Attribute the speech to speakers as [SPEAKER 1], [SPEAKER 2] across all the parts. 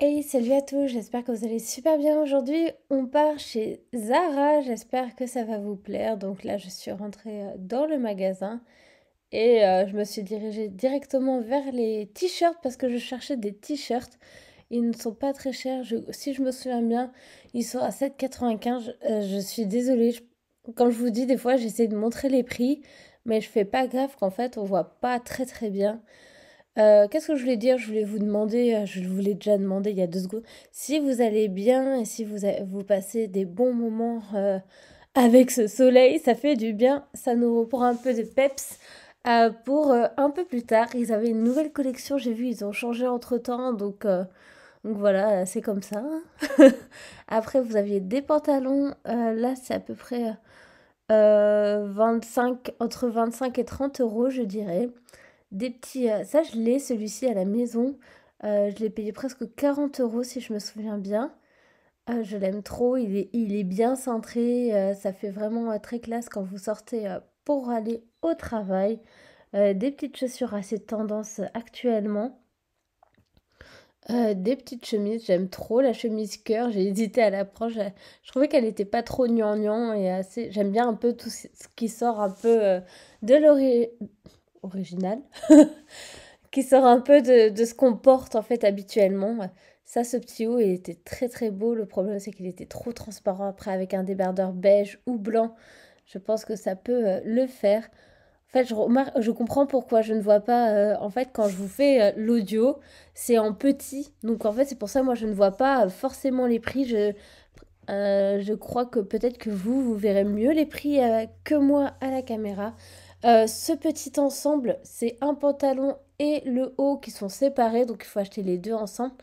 [SPEAKER 1] Hey, salut à tous, j'espère que vous allez super bien. Aujourd'hui, on part chez Zara, j'espère que ça va vous plaire. Donc là, je suis rentrée euh, dans le magasin et euh, je me suis dirigée directement vers les t-shirts parce que je cherchais des t-shirts. Ils ne sont pas très chers, si je me souviens bien, ils sont à 7,95. Euh, je suis désolée, quand je vous dis des fois, j'essaie de montrer les prix, mais je fais pas grave qu'en fait, on voit pas très très bien. Euh, qu'est-ce que je voulais dire Je voulais vous demander, euh, je vous l'ai déjà demandé il y a deux secondes, si vous allez bien et si vous, passez des bons moments euh, avec ce soleil, ça fait du bien, ça nous reprend un peu de peps. pour un peu plus tard, ils avaient une nouvelle collection, j'ai vu, ils ont changé entre temps, donc, donc voilà, c'est comme ça. Après, vous aviez des pantalons, là c'est à peu près 25, entre 25 et 30 euros, je dirais des petits... Euh, ça, je l'ai, celui-ci, à la maison. Euh, je l'ai payé presque 40 euros, si je me souviens bien. Euh, je l'aime trop, il est, il est, bien centré ça fait vraiment très classe quand vous sortez pour aller au travail. des petites chaussures assez tendance actuellement. des petites chemises, j'aime trop la chemise cœur, j'ai hésité à l'approche je, trouvais qu'elle n'était pas trop gnangnan et assez, j'aime bien un peu tout ce qui sort un peu de l'origine original, qui sort un peu de, ce qu'on porte en fait habituellement. Ça, ce petit haut, il était très très beau. Le problème, c'est qu'il était trop transparent après avec un débardeur beige ou blanc. Je pense que ça peut euh, le faire. En fait, je, je comprends pourquoi je ne vois pas. Euh, en fait, quand je vous fais euh, l'audio, c'est en petit. Donc, en fait, c'est pour ça, moi, je ne vois pas forcément les prix. Je, je crois que peut-être que vous, vous verrez mieux les prix que moi à la caméra. Euh, ce petit ensemble, c'est un pantalon et le haut qui sont séparés, donc il faut acheter les deux ensemble.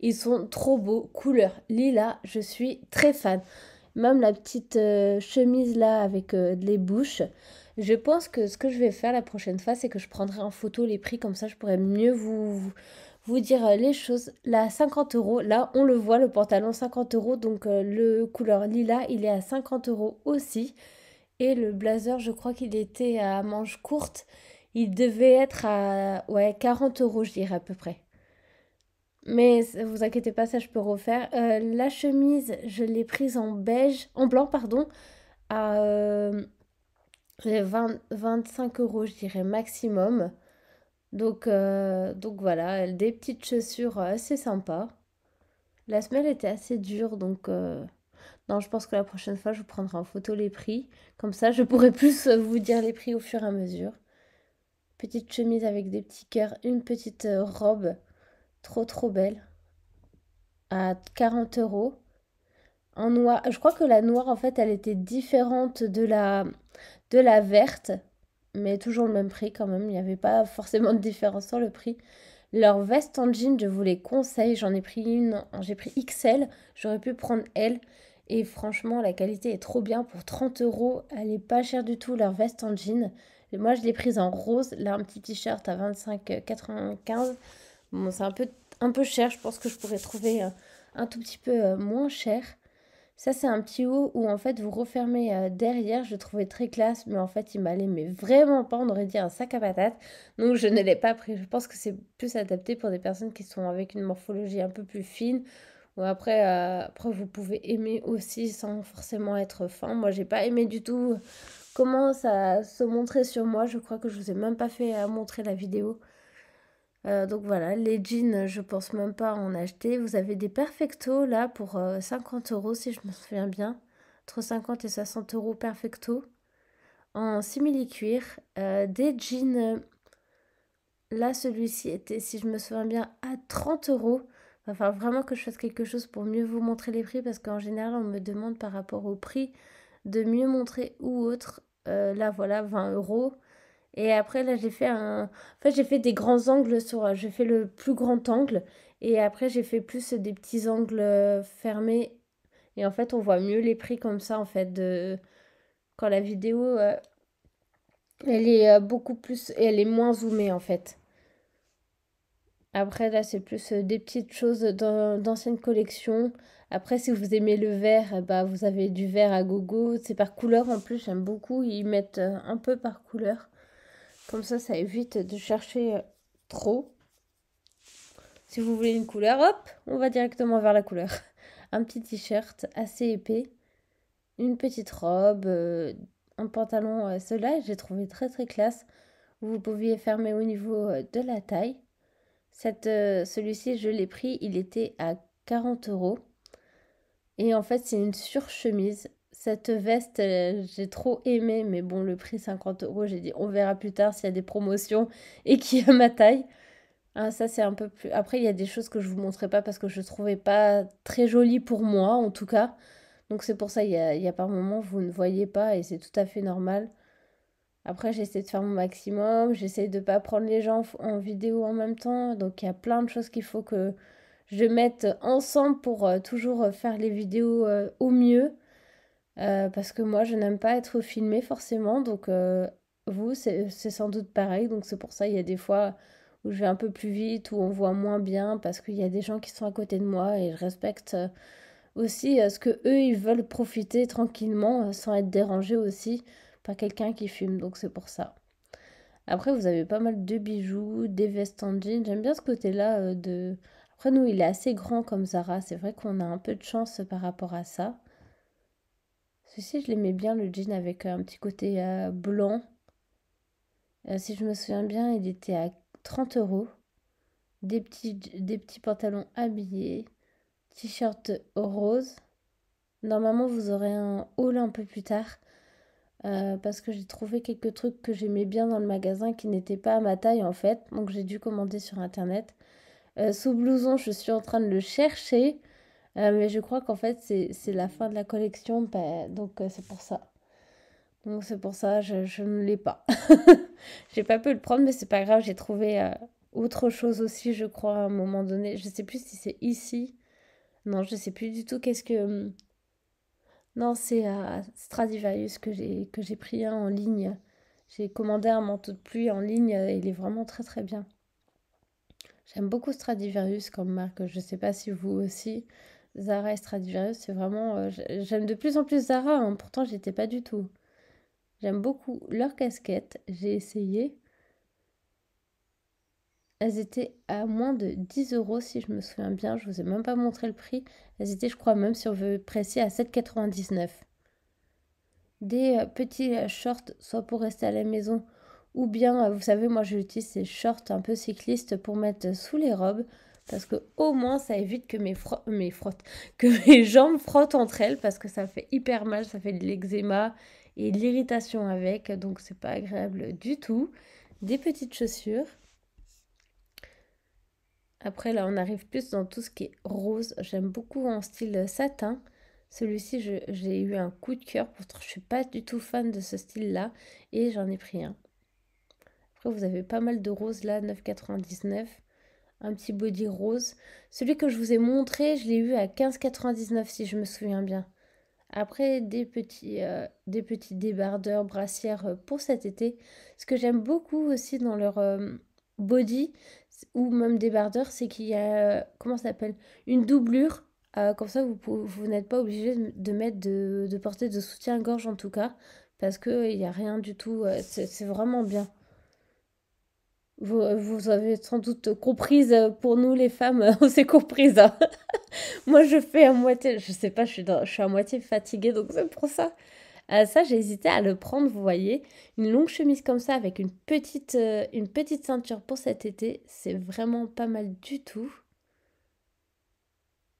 [SPEAKER 1] Ils sont trop beaux, couleur lila, je suis très fan. Même la petite euh, chemise là avec euh, les bouches. Je pense que ce que je vais faire la prochaine fois, c'est que je prendrai en photo les prix, comme ça je pourrais mieux vous, vous, dire les choses. Là, 50 euros, là on le voit, le pantalon 50 euros, donc le couleur lila il est à 50 euros aussi. Et le blazer, je crois qu'il était à manches courtes. Il devait être à ouais, 40 euros, je dirais à peu près. Mais vous inquiétez pas, ça je peux refaire. Euh, la chemise, je l'ai prise en beige, en blanc, pardon, à 20, euh, 25 euros, je dirais maximum. Donc, euh, donc voilà, des petites chaussures assez sympas. La semelle était assez dure, donc non, je pense que la prochaine fois, je vous prendrai en photo les prix. Comme ça, je pourrai plus euh, vous dire les prix au fur et à mesure. Petite chemise avec des petits cœurs, une petite euh, robe trop trop belle à 40 euros. En noir, je crois que la noire en fait, elle était différente de la de la verte, mais toujours le même prix quand même. Il n'y avait pas forcément de différence sur le prix. Leur veste en jean, je vous les conseille. J'en ai pris une, j'ai pris XL. J'aurais pu prendre L. Et franchement, la qualité est trop bien pour 30 euros. Elle est pas chère du tout, leur veste en jean. moi, je l'ai prise en rose. Là, un petit t-shirt à 25,95. Bon, c'est un peu, un peu cher. Je pense que je pourrais trouver euh, un tout petit peu euh, moins cher. Ça, c'est un petit haut où en fait vous refermez euh, derrière. Je le trouvais très classe, mais en fait il m'allait mais vraiment pas. On aurait dit un sac à patates. Donc je ne l'ai pas pris. Je pense que c'est plus adapté pour des personnes qui sont avec une morphologie un peu plus fine euh, après, vous pouvez aimer aussi sans forcément être fin. Moi, j'ai pas aimé du tout comment ça se montrait sur moi. Je crois que je vous ai même pas fait euh, montrer la vidéo. Euh, donc voilà, les jeans, je pense même pas en acheter. Vous avez des perfecto là pour 50 euros si je me souviens bien. Entre 50 et 60 euros perfecto en simili-cuir. des jeans, là celui-ci était, si je me souviens bien, à 30 euros va vraiment que je fasse quelque chose pour mieux vous montrer les prix parce qu'en général on me demande par rapport au prix de mieux montrer ou autre. Euh, là voilà 20 euros. Et après là j'ai fait un... En j'ai fait des grands angles sur... J'ai fait le plus grand angle et après j'ai fait plus des petits angles euh, fermés. Et en fait on voit mieux les prix comme ça en fait de... Quand la vidéo... Euh, elle est beaucoup plus... Elle est moins zoomée en fait. Après, là, c'est plus euh, des petites choses d'anciennes collections. Après, si vous aimez le vert, bah, vous avez du vert à gogo. C'est par couleur en plus, j'aime beaucoup. Ils mettent euh, un peu par couleur. Comme ça, ça évite de chercher euh, trop. Si vous voulez une couleur, hop, on va directement vers la couleur. Un petit t-shirt assez épais, une petite robe, un pantalon. Cela, j'ai trouvé très très classe. Vous pouviez fermer au niveau de la taille. Euh, celui-ci, je l'ai pris, il était à 40 euros. Et en fait, c'est une surchemise. Cette veste, euh, j'ai trop aimé, mais bon, le prix 50 euros, j'ai dit on verra plus tard s'il y a des promotions et qui a ma taille. Ah, ça, c'est un peu plus. Après, il y a des choses que je ne vous montrerai pas parce que je ne trouvais pas très jolie pour moi, en tout cas. Donc, c'est pour ça, il y a, y a par moments, vous ne voyez pas et c'est tout à fait normal. Après, j'essaie de faire mon maximum, j'essaie de ne pas prendre les gens en vidéo en même temps. Donc, il y a plein de choses qu'il faut que je mette ensemble pour euh, toujours euh, faire les vidéos euh, au mieux. parce que moi, je n'aime pas être filmée forcément. Donc, vous, c'est sans doute pareil. Donc, c'est pour ça il y a des fois où je vais un peu plus vite, où on voit moins bien, parce qu'il y a des gens qui sont à côté de moi et je respecte aussi ce que eux, ils veulent profiter tranquillement sans être dérangés aussi par quelqu'un qui fume, donc c'est pour ça. Après, vous avez pas mal de bijoux, des vestes en jean. J'aime bien ce côté-là euh, de. Après, nous, il est assez grand comme Zara. C'est vrai qu'on a un peu de chance par rapport à ça. Ceci, je l'aimais bien, le jean avec un petit côté euh, blanc. Euh, si je me souviens bien, il était à 30 euros. Des petits, des petits pantalons habillés, t-shirt rose. Normalement, vous aurez un haul un peu plus tard. Euh, parce que j'ai trouvé quelques trucs que j'aimais bien dans le magasin qui n'étaient pas à ma taille en fait. Donc j'ai dû commander sur internet. Euh, sous blouson, je suis en train de le chercher. Euh, mais je crois qu'en fait, c'est la fin de la collection. Bah, donc c'est pour ça. Donc c'est pour ça, je, ne l'ai pas. j'ai pas pu le prendre, mais c'est pas grave. J'ai trouvé autre chose aussi, je crois, à un moment donné. Je sais plus si c'est ici. Non, je sais plus du tout qu'est-ce que hum, non, c'est à Stradivarius que j'ai pris un en ligne. J'ai commandé un manteau de pluie en ligne et il est vraiment très très bien. J'aime beaucoup Stradivarius comme marque. Je ne sais pas si vous aussi. Zara et Stradivarius, c'est vraiment. Euh, j'aime de plus en plus Zara, hein. pourtant j'étais pas du tout. J'aime beaucoup leur casquette. J'ai essayé. Elles étaient à moins de 10 euros si je me souviens bien. Je vous ai même pas montré le prix. Elles étaient, je crois, même si on veut préciser, à 7,99. Des euh, petits euh, shorts, soit pour rester à la maison, ou bien, euh, vous savez, moi j'utilise ces shorts un peu cyclistes pour mettre sous les robes parce que au moins ça évite que mes, que mes jambes frottent entre elles parce que ça fait hyper mal, ça fait de l'eczéma et de l'irritation avec, donc c'est pas agréable du tout. Des petites chaussures, après, là, on arrive plus dans tout ce qui est rose. J'aime beaucoup en style satin. Celui-ci, j'ai eu un coup de cœur. pour je suis pas du tout fan de ce style-là. Et j'en ai pris un. Après, vous avez pas mal de roses là, 9,99. Un petit body rose. Celui que je vous ai montré, je l'ai eu à 15,99 si je me souviens bien. Après, des petits, euh, des petits débardeurs, brassières euh, pour cet été. Ce que j'aime beaucoup aussi dans leur... Euh, body ou même débardeur, c'est qu'il y a, euh, comment ça s'appelle, une doublure. Euh, comme ça, vous, n'êtes pas obligé de mettre de, porter de soutien-gorge en tout cas, parce qu'il euh, n'y a rien du tout. c'est vraiment bien. Vous, vous, avez sans doute comprise, pour nous les femmes, on s'est comprise hein. Moi, je fais à moitié, je sais pas, je suis, je suis à moitié fatiguée, donc c'est pour ça. Euh, ça, j'ai hésité à le prendre, vous voyez. Une longue chemise comme ça avec une petite, euh, une petite ceinture pour cet été, c'est vraiment pas mal du tout.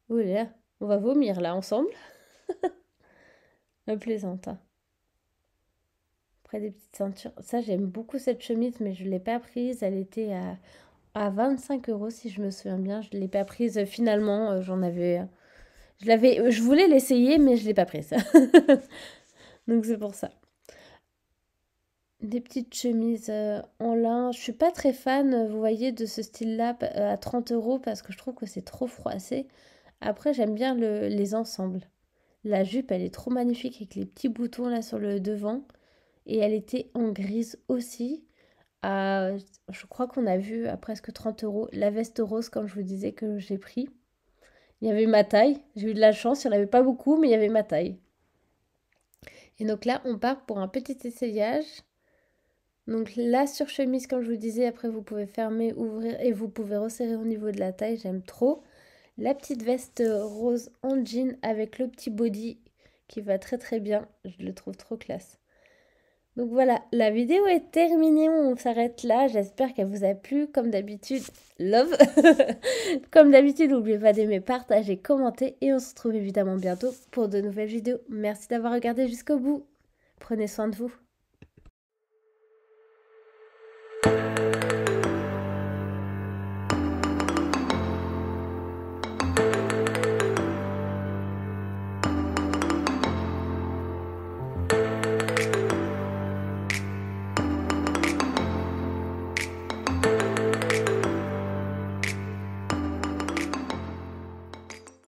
[SPEAKER 1] Oula, on va vomir là ensemble. plaisante hein. Après des petites ceintures. Ça, j'aime beaucoup cette chemise, mais je ne l'ai pas prise. Elle était à, à 25 euros, si je me souviens bien. Je ne l'ai pas prise euh, finalement. J'en avais. Je, l'avais, je voulais l'essayer, mais je ne l'ai pas prise. Donc c'est pour ça. Des petites chemises euh, en lin. Je suis pas très fan, euh, vous voyez, de ce style-là euh, à 30 euros parce que je trouve que c'est trop froissé. Après, j'aime bien les ensembles. La jupe, elle est trop magnifique avec les petits boutons là sur le devant. Et elle était en grise aussi. À, je crois qu'on a vu à presque 30 euros la veste rose comme je vous disais que j'ai pris. Il y avait ma taille. J'ai eu de la chance, il n'y en avait pas beaucoup, mais il y avait ma taille. Et donc là, on part pour un petit essayage. Donc la chemise comme je vous disais, après vous pouvez fermer, ouvrir et vous pouvez resserrer au niveau de la taille, j'aime trop. La petite veste rose en jean avec le petit body qui va très très bien, je le trouve trop classe. Donc voilà, la vidéo est terminée, on s'arrête là, j'espère qu'elle vous a plu, comme d'habitude, love Comme d'habitude, n'oubliez pas d'aimer, partager, commenter, et on se retrouve évidemment bientôt pour de nouvelles vidéos. Merci d'avoir regardé jusqu'au bout, prenez soin de vous